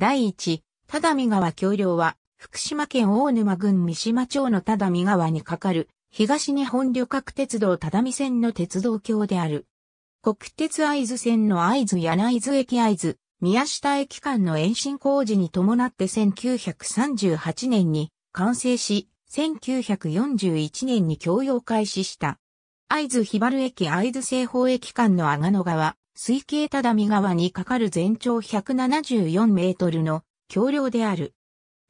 第一、只見川橋梁は、福島県大沼郡三島町の只見川に架かる、東日本旅客鉄道只見線の鉄道橋である。国鉄合津線の合津柳津駅合津、宮下駅間の延伸工事に伴って1938年に完成し、1941年に供用開始した。合津ひばる駅合津西方駅間の阿賀野川、水系只見川にかかる全長174メートルの橋梁である。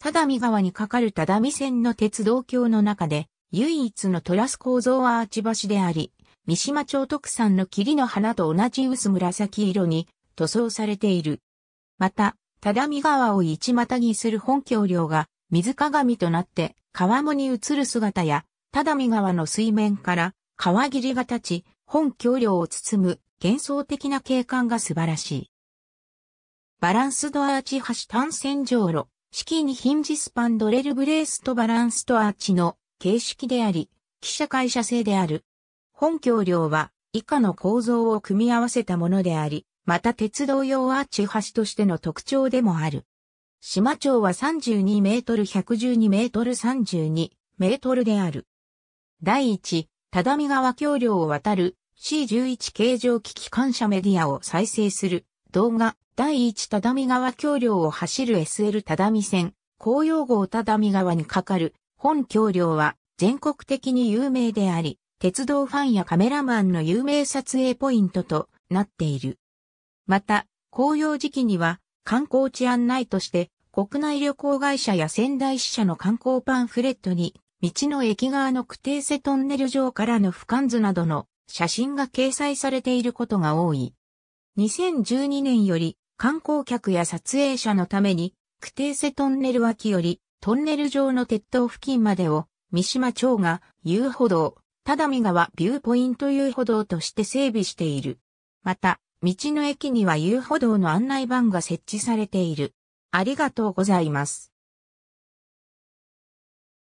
只見川にかかる只見線の鉄道橋の中で唯一のトラス構造アーチ橋であり、三島町特産の霧の花と同じ薄紫色に塗装されている。また、只見川を一股にする本橋梁が水鏡となって川面に映る姿や、只見川の水面から川霧が立ち、本橋梁を包む幻想的な景観が素晴らしい。バランスドアーチ橋単線上路、式にヒンジスパンドレルブレースとバランスドアーチの形式であり、記者会社制である。本橋梁は以下の構造を組み合わせたものであり、また鉄道用アーチ橋としての特徴でもある。島町は32メートル112メートル32メートルである。第一、只見川橋梁を渡る C11 形状機機関車メディアを再生する動画第1只見川橋梁を走る SL 只見線紅葉号只見川にかかる本橋梁は全国的に有名であり、鉄道ファンやカメラマンの有名撮影ポイントとなっている。また、紅葉時期には観光地案内として国内旅行会社や仙台支社の観光パンフレットに、道の駅側の区定瀬トンネル上からの俯瞰図などの写真が掲載されていることが多い。2012年より観光客や撮影者のために、クテーセトンネル脇よりトンネル上の鉄塔付近までを三島町が遊歩道、只見川ビューポイント遊歩道として整備している。また、道の駅には遊歩道の案内板が設置されている。ありがとうございます。